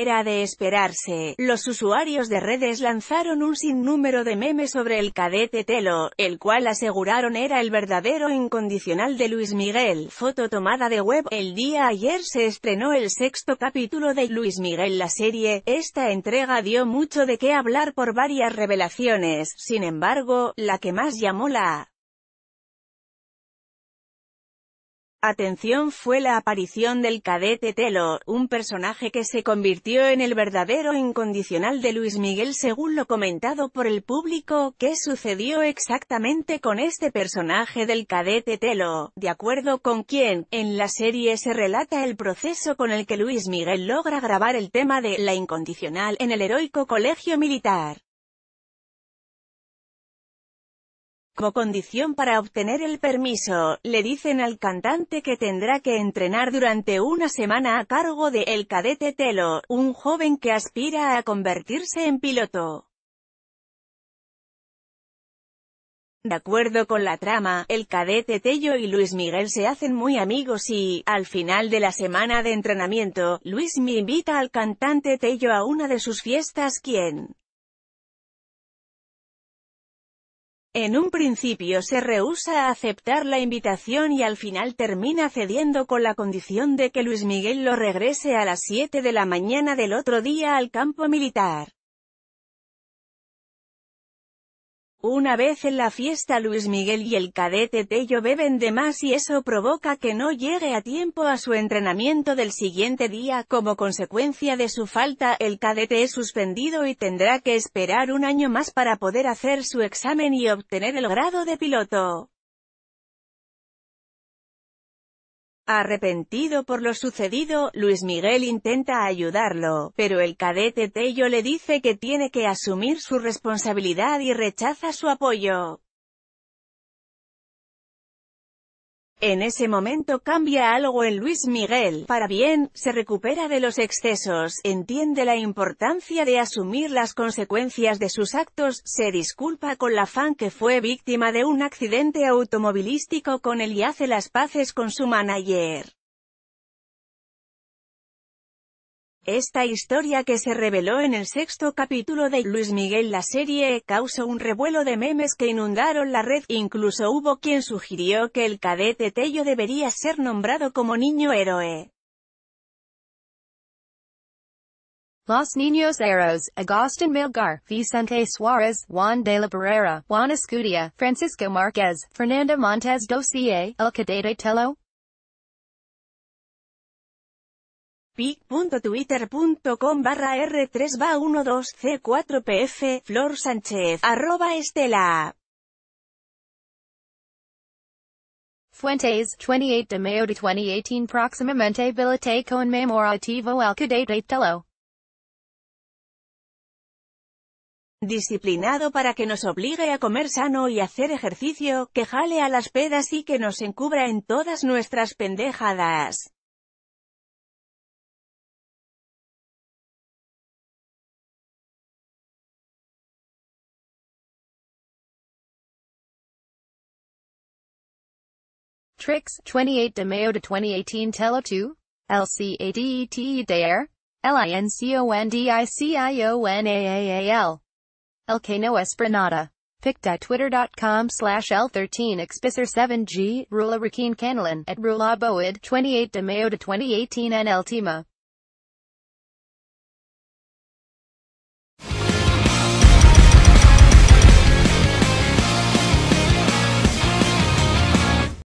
era de esperarse, los usuarios de redes lanzaron un sinnúmero de memes sobre el cadete Telo, el cual aseguraron era el verdadero incondicional de Luis Miguel. Foto tomada de web. El día ayer se estrenó el sexto capítulo de Luis Miguel la serie. Esta entrega dio mucho de qué hablar por varias revelaciones, sin embargo, la que más llamó la atención fue la aparición del cadete Telo, un personaje que se convirtió en el verdadero incondicional de Luis Miguel según lo comentado por el público, ¿qué sucedió exactamente con este personaje del cadete Telo? De acuerdo con quien, en la serie se relata el proceso con el que Luis Miguel logra grabar el tema de La Incondicional en el heroico colegio militar. Como condición para obtener el permiso, le dicen al cantante que tendrá que entrenar durante una semana a cargo de El Cadete Tello, un joven que aspira a convertirse en piloto. De acuerdo con la trama, el cadete Tello y Luis Miguel se hacen muy amigos y, al final de la semana de entrenamiento, Luis me invita al cantante Tello a una de sus fiestas quien En un principio se rehúsa a aceptar la invitación y al final termina cediendo con la condición de que Luis Miguel lo regrese a las siete de la mañana del otro día al campo militar. Una vez en la fiesta Luis Miguel y el cadete Tello beben de más y eso provoca que no llegue a tiempo a su entrenamiento del siguiente día. Como consecuencia de su falta, el cadete es suspendido y tendrá que esperar un año más para poder hacer su examen y obtener el grado de piloto. Arrepentido por lo sucedido, Luis Miguel intenta ayudarlo, pero el cadete Tello le dice que tiene que asumir su responsabilidad y rechaza su apoyo. En ese momento cambia algo en Luis Miguel, para bien, se recupera de los excesos, entiende la importancia de asumir las consecuencias de sus actos, se disculpa con la fan que fue víctima de un accidente automovilístico con él y hace las paces con su manager. Esta historia que se reveló en el sexto capítulo de Luis Miguel la serie causó un revuelo de memes que inundaron la red, incluso hubo quien sugirió que el cadete Tello debería ser nombrado como niño héroe. Los Niños Héroes, Agustín Milgar, Vicente Suárez, Juan de la Barrera, Juan Escudia, Francisco Márquez, Fernando Montes Dossier, El Cadete Tello, pic.twitter.com barra r3 ba 12c4 pf flor sánchez arroba estela Fuentes, 28 de mayo de 2018 Próximamente bilete conmemorativo al Disciplinado para que nos obligue a comer sano y hacer ejercicio, que jale a las pedas y que nos encubra en todas nuestras pendejadas. Tricks, 28 de Mayo de 2018 Tele 2, LCADETE Dare, No Elcano Esplanada. Picti Twitter.com slash L13 Expisser 7G, Rula Rakin Canelin, at Rula Boed, 28 de Mayo de 2018 NL Tima.